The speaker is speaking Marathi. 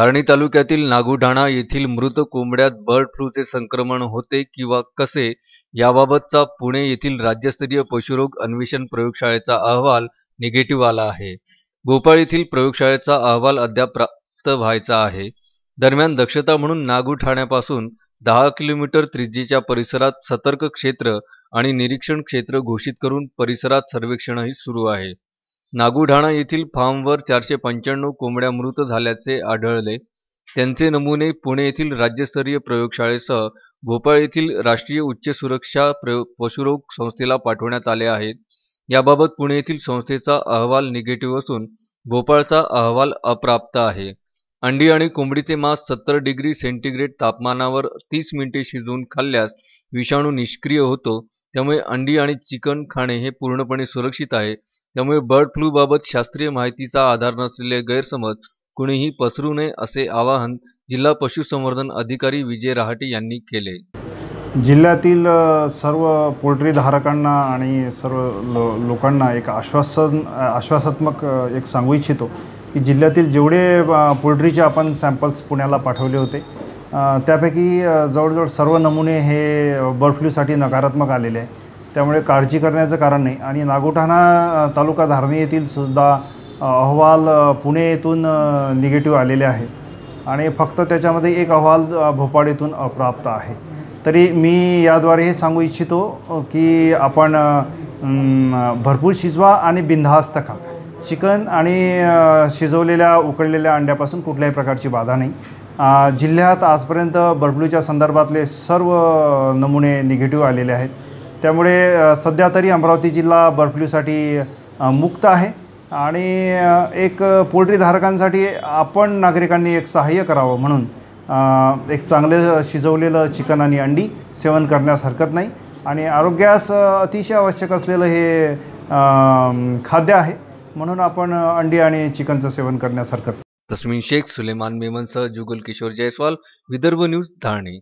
धारणी तालुक्यातील नागुढाणा येथील मृत कोंबड्यात बर्ड फ्लूचे संक्रमण होते किंवा कसे याबाबतचा पुणे येथील राज्यस्तरीय पशुरोग अन्वेषण प्रयोगशाळेचा अहवाल निगेटिव्ह आला आहे भोपाळ येथील प्रयोगशाळेचा अहवाल अद्याप प्राप्त व्हायचा आहे दरम्यान दक्षता म्हणून नागू ठाण्यापासून दहा किलोमीटर त्रिजीच्या परिसरात सतर्क क्षेत्र आणि निरीक्षण क्षेत्र घोषित करून परिसरात सर्वेक्षणही सुरू आहे नागुढाणा येथील फार्मवर चारशे पंच्याण्णव कोंबड्या मृत झाल्याचे आढळले त्यांचे नमुने पुणे येथील राज्यस्तरीय प्रयोगशाळेसह भोपाळ येथील राष्ट्रीय उच्च सुरक्षा पशुरोग संस्थेला पाठवण्यात आले आहेत याबाबत पुणे येथील संस्थेचा अहवाल निगेटिव्ह असून भोपाळचा अहवाल अप्राप्त आहे अंडी आणि कोंबडीचे मांस सत्तर डिग्री सेंटीग्रेड तापमानावर तीस मिनिटे शिजवून खाल्ल्यास विषाणू निष्क्रिय होतो त्यामुळे अंडी आणि चिकन खाणे हे पूर्णपणे सुरक्षित आहे त्यामुळे बर्ड फ्लूबाबत शास्त्रीय माहितीचा आधार नसलेले गैरसमज कुणीही पसरू नये असे आवाहन जिल्हा पशुसंवर्धन अधिकारी विजय रहाटे यांनी केले जिल्ह्यातील सर्व पोल्ट्री धारकांना आणि सर्व लो लोकांना एक आश्वासन आश्वासात्मक एक सांगू इच्छितो की जिल्ह्यातील जेवढे पोल्ट्रीचे आपण सॅम्पल्स पुण्याला पाठवले होते त्यापैकी जवळजवळ सर्व नमुने हे बर्ड फ्लूसाठी नकारात्मक आलेले आहे त्यामुळे काळजी करण्याचं कारण नाही आणि नागोठाणा तालुका धारणे येथील सुद्धा अहवाल पुणे येथून निगेटिव्ह आलेले आहेत आणि फक्त त्याच्यामध्ये एक अहवाल भोपाळ येथून अप्राप्त आहे तरी मी याद्वारे हे सांगू इच्छितो की आपण भरपूर शिजवा आणि बिनधास्त खा चिकन आणि शिजवलेल्या उकळलेल्या अंड्यापासून कुठल्याही प्रकारची बाधा नाही जिल्ह्यात आजपर्यंत बर्डफ्लूच्या संदर्भातले सर्व नमुने निगेटिव्ह आलेले आहेत त्यामुळे सध्या तरी अमरावती जिल्हा फ्लूसाठी मुक्त आहे आणि एक पोल्ट्रीधारकांसाठी आपण नागरिकांनी एक सहाय्य करावं म्हणून एक चांगलं शिजवलेलं चिकन आणि अंडी सेवन करण्यास हरकत नाही आणि आरोग्यास अतिशय आवश्यक असलेलं हे खाद्य आहे म्हणून आपण अंडी आणि चिकनचं सेवन करण्यासारखं तस्मिन शेख सुलेमान मेमनसह जुगल किशोर जयस्वाल विदर्भ न्यूज धारणी